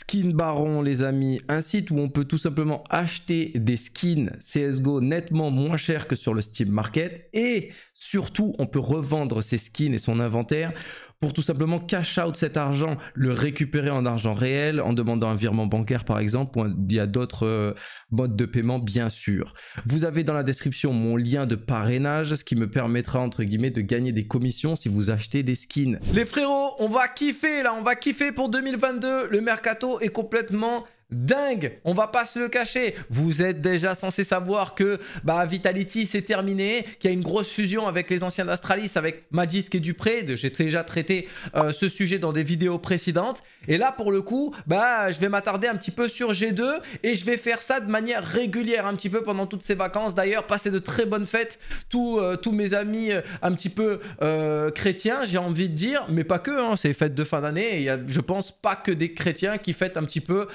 Skin Baron, les amis, un site où on peut tout simplement acheter des skins CSGO nettement moins cher que sur le Steam Market. Et surtout, on peut revendre ses skins et son inventaire pour tout simplement cash out cet argent, le récupérer en argent réel en demandant un virement bancaire par exemple. Il y a d'autres euh, modes de paiement bien sûr. Vous avez dans la description mon lien de parrainage, ce qui me permettra entre guillemets de gagner des commissions si vous achetez des skins. Les frérots on va kiffer là, on va kiffer pour 2022. Le mercato est complètement dingue, on va pas se le cacher. Vous êtes déjà censé savoir que bah, Vitality c'est terminé, qu'il y a une grosse fusion avec les anciens d'Astralis, avec Madisque et Dupré. J'ai déjà traité euh, ce sujet dans des vidéos précédentes. Et là pour le coup, bah, je vais m'attarder un petit peu sur G2 et je vais faire ça de manière régulière un petit peu pendant toutes ces vacances. D'ailleurs, passer de très bonnes fêtes, tous, euh, tous mes amis euh, un petit peu chrétiens, j'ai envie de dire, mais pas que, hein, c'est fêtes de fin d'année. Il y a, je pense, pas que des chrétiens qui fêtent un petit peu.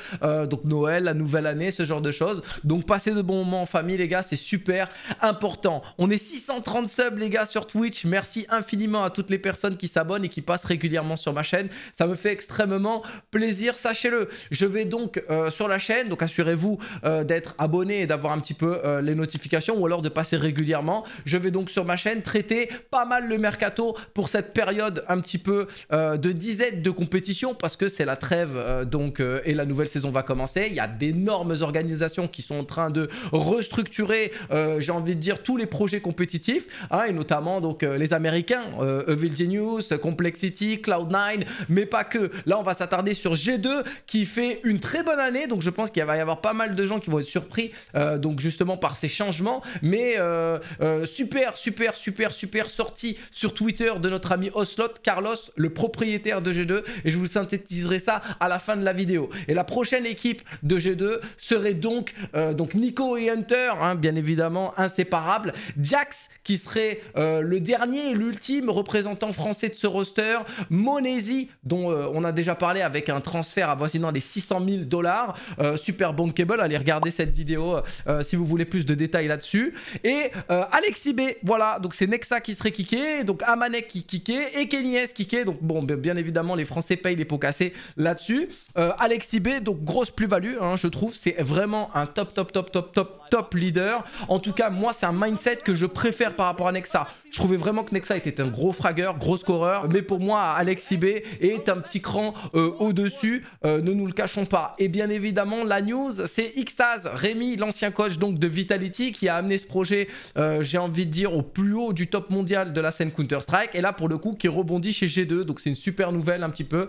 Euh, donc Noël, la nouvelle année, ce genre de choses. Donc passez de bons moments en famille les gars, c'est super important. On est 630 subs les gars sur Twitch, merci infiniment à toutes les personnes qui s'abonnent et qui passent régulièrement sur ma chaîne, ça me fait extrêmement plaisir, sachez-le. Je vais donc euh, sur la chaîne, donc assurez-vous euh, d'être abonné et d'avoir un petit peu les notifications ou alors de passer régulièrement. Je vais donc sur ma chaîne traiter pas mal le mercato pour cette période un petit peu de disette de compétition parce que c'est la trêve donc et la nouvelle saison va il y a d'énormes organisations qui sont en train de restructurer, euh, j'ai envie de dire, tous les projets compétitifs, hein, et notamment donc euh, les Américains, Evil euh, Genius, Complexity, Cloud9, mais pas que. Là, on va s'attarder sur G2 qui fait une très bonne année, donc je pense qu'il va y avoir pas mal de gens qui vont être surpris, donc justement par ces changements. Mais super, super, super, super sortie sur Twitter de notre ami Oslot, Carlos, le propriétaire de G2, et je vous synthétiserai ça à la fin de la vidéo. Et la prochaine équipe de G2 serait donc, euh, donc Nico et Hunter, hein, bien évidemment inséparables, Jax qui serait euh, le dernier et l'ultime représentant français de ce roster, Monesi dont euh, on a déjà parlé avec un transfert avoisinant les 600 000 dollars, super bon cable, allez regarder cette vidéo si vous voulez plus de détails là-dessus, et Alexis B, voilà, donc c'est Nexa qui serait kické, donc Amanek qui kické, et Kenny S kické, donc bon, bien évidemment les Français payent les pots cassés là-dessus, Alexis B, donc grosse plus-value, hein, je trouve. C'est vraiment un top, top, top, top, top, top leader. En tout cas, moi, c'est un mindset que je préfère par rapport à Nexa. Je trouvais vraiment que Nexa était un gros fragger, gros scoreur. Mais pour moi, Alex Ibé est un petit cran euh, au-dessus. Euh, ne nous le cachons pas. Et bien évidemment, la news, c'est Xtaz, Rémi, l'ancien coach donc de Vitality, qui a amené ce projet, euh, j'ai envie de dire, au plus haut du top mondial de la scène Counter-Strike. Et là, pour le coup, qui rebondit chez G2. Donc, c'est une super nouvelle un petit peu.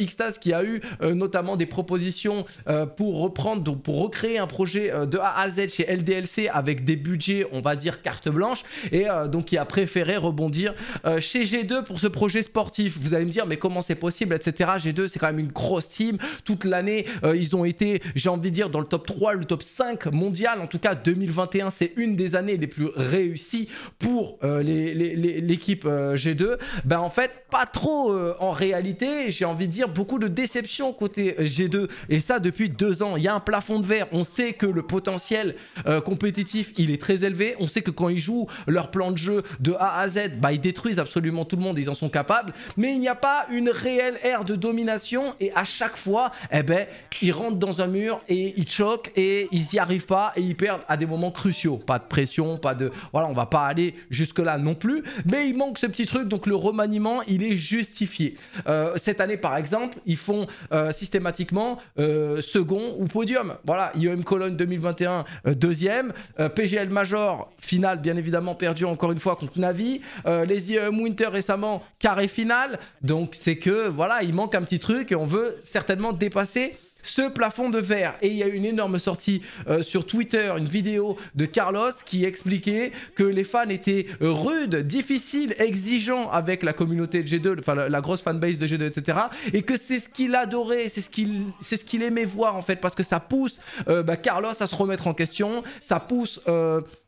Xtaz qui a eu notamment des propositions euh, pour reprendre, donc pour recréer un projet euh, de A à Z chez LDLC avec des budgets, on va dire carte blanche, et euh, donc il a préféré rebondir chez G2 pour ce projet sportif. Vous allez me dire, mais comment c'est possible, etc. G2, c'est quand même une grosse team. Toute l'année, ils ont été, j'ai envie de dire, dans le top 3, le top 5 mondial. En tout cas, 2021, c'est une des années les plus réussies pour l'équipe G2. Ben en fait, pas trop en réalité, j'ai envie de dire, beaucoup de déception côté G2. Et ça, depuis deux ans. Il y a un plafond de verre. On sait que le potentiel euh, compétitif, il est très élevé. On sait que quand ils jouent leur plan de jeu de A à Z, bah, ils détruisent absolument tout le monde. Ils en sont capables. Mais il n'y a pas une réelle ère de domination. Et à chaque fois, eh ben, ils rentrent dans un mur et ils choquent et ils n'y arrivent pas et ils perdent à des moments cruciaux. Pas de pression, pas de... Voilà, on va pas aller jusque-là non plus. Mais il manque ce petit truc. Donc le remaniement, il est justifié. Euh, cette année, par exemple, ils font euh, systématiquement... Euh, euh, second ou podium. Voilà, IOM Cologne 2021, euh, deuxième. Euh, PGL Major, finale bien évidemment perdu encore une fois contre Navi. les IOM Winter récemment, carré finale Donc c'est que voilà, il manque un petit truc et on veut certainement dépasser ce plafond de verre. Et il y a eu une énorme sortie euh, sur Twitter, une vidéo de Carlos qui expliquait que les fans étaient euh, rudes, difficiles, exigeants avec la communauté de G2, enfin la, grosse fanbase de G2, etc. Et que c'est ce qu'il adorait, c'est ce qu'il ce aimait voir en fait, parce que ça pousse euh, bah, Carlos à se remettre en question, ça pousse...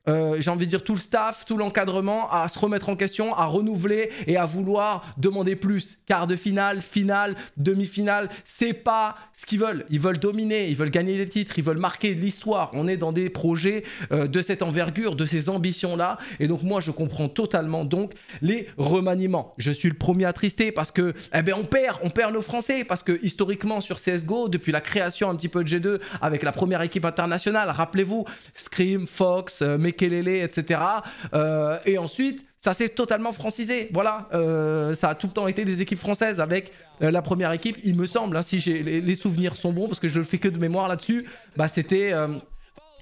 Euh, j'ai envie de dire tout le staff, tout l'encadrement à se remettre en question, à renouveler et à vouloir demander plus. Quart de finale, finale, demi-finale, c'est pas ce qu'ils veulent. Ils veulent dominer, ils veulent gagner les titres, ils veulent marquer l'histoire. On est dans des projets euh, de cette envergure, de ces ambitions-là. Et donc moi, je comprends totalement donc les remaniements. Je suis le premier à trister parce que eh ben, on perd, on perd nos Français parce que historiquement sur CS:GO, depuis la création un petit peu de G2 avec la première équipe internationale, rappelez-vous, Scream, Fox, euh, etc. Euh, et ensuite, ça s'est totalement francisé. Voilà, euh, ça a tout le temps été des équipes françaises avec euh, la première équipe, il me semble, hein, si les, les, souvenirs sont bons, parce que je le fais que de mémoire là-dessus, bah c'était...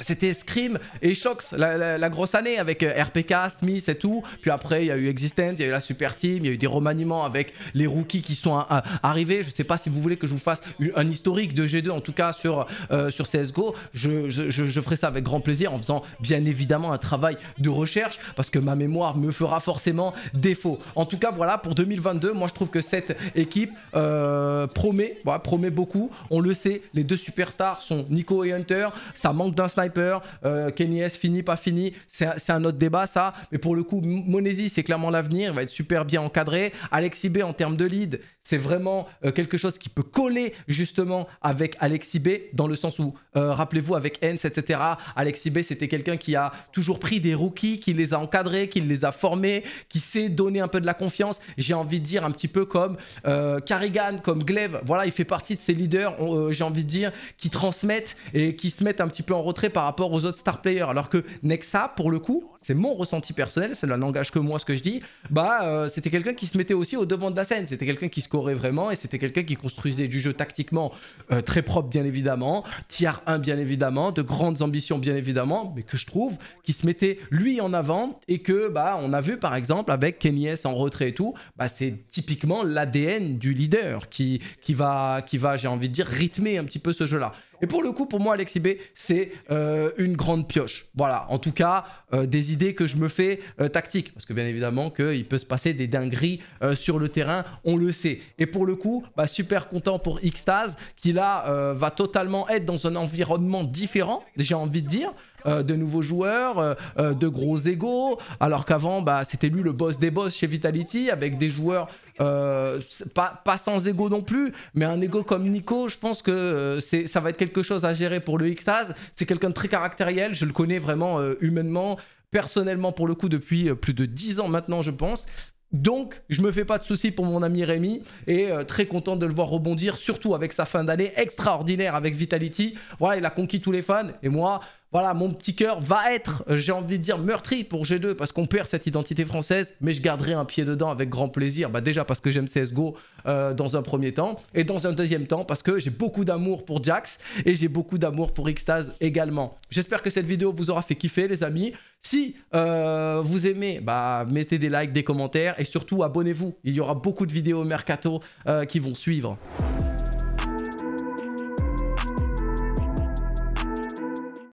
C'était Scream et Shox, la, grosse année avec euh, RPK, Smith et tout. Puis après, il y a eu Existence, il y a eu la Super Team, il y a eu des remaniements avec les rookies qui sont euh, euh, arrivés. Je sais pas si vous voulez que je vous fasse un historique de G2, en tout cas sur, sur CSGO. Je, je, ferai ça avec grand plaisir en faisant bien évidemment un travail de recherche parce que ma mémoire me fera forcément défaut. En tout cas, voilà, pour 2022, moi je trouve que cette équipe promet, promet beaucoup. On le sait, les deux superstars sont Nico et Hunter. Ça manque d'un sniper Peur, euh, Kenny S fini, pas fini, c'est un, autre débat ça. Mais pour le coup, Monesi, c'est clairement l'avenir, il va être super bien encadré. Alexibé B en termes de lead, c'est vraiment euh, quelque chose qui peut coller justement avec Alexi B, dans le sens où, euh, rappelez-vous, avec Hens, etc., Alexi B, c'était quelqu'un qui a toujours pris des rookies, qui les a encadrés, qui les a formés, qui sait donner un peu de la confiance. J'ai envie de dire un petit peu comme euh, Carrigan, comme Glaive, voilà, il fait partie de ces leaders, euh, j'ai envie de dire, qui transmettent et qui se mettent un petit peu en retrait par par rapport aux autres star players. Alors que Nexa, pour le coup, c'est mon ressenti personnel, le n'engage que moi ce que je dis, bah euh, c'était quelqu'un qui se mettait aussi au devant de la scène, c'était quelqu'un qui scorait vraiment et c'était quelqu'un qui construisait du jeu tactiquement euh, très propre bien évidemment, tiers 1 bien évidemment, de grandes ambitions bien évidemment, mais que je trouve qui se mettait lui en avant et que bah on a vu par exemple avec S en retrait et tout, bah c'est typiquement l'ADN du leader qui, qui va, qui va j'ai envie de dire, rythmer un petit peu ce jeu-là. Et pour le coup, pour moi, Alexis B, c'est euh, une grande pioche. Voilà, en tout cas, euh, des idées que je me fais euh, tactiques. Parce que bien évidemment qu'il peut se passer des dingueries sur le terrain, on le sait. Et pour le coup, bah, super content pour Xtaz, qui là va totalement être dans un environnement différent, j'ai envie de dire. Euh, de nouveaux joueurs, euh, euh, de gros égaux, alors qu'avant, bah, c'était lui le boss des boss chez Vitality, avec des joueurs pas, sans égaux non plus, mais un égo comme Nico, je pense que ça va être quelque chose à gérer pour le Xtase. C'est quelqu'un de très caractériel, je le connais vraiment humainement, personnellement pour le coup depuis plus de 10 ans maintenant, je pense. Donc, je me fais pas de soucis pour mon ami Rémi et très content de le voir rebondir, surtout avec sa fin d'année extraordinaire avec Vitality. Voilà, il a conquis tous les fans et moi, voilà, mon petit cœur va être, euh, j'ai envie de dire, meurtri pour G2 parce qu'on perd cette identité française, mais je garderai un pied dedans avec grand plaisir. Bah, déjà parce que j'aime CSGO euh, dans un premier temps et dans un deuxième temps parce que j'ai beaucoup d'amour pour Jax et j'ai beaucoup d'amour pour Xtase également. J'espère que cette vidéo vous aura fait kiffer les amis. Si euh, vous aimez, bah, mettez des likes, des commentaires et surtout abonnez-vous. Il y aura beaucoup de vidéos Mercato qui vont suivre.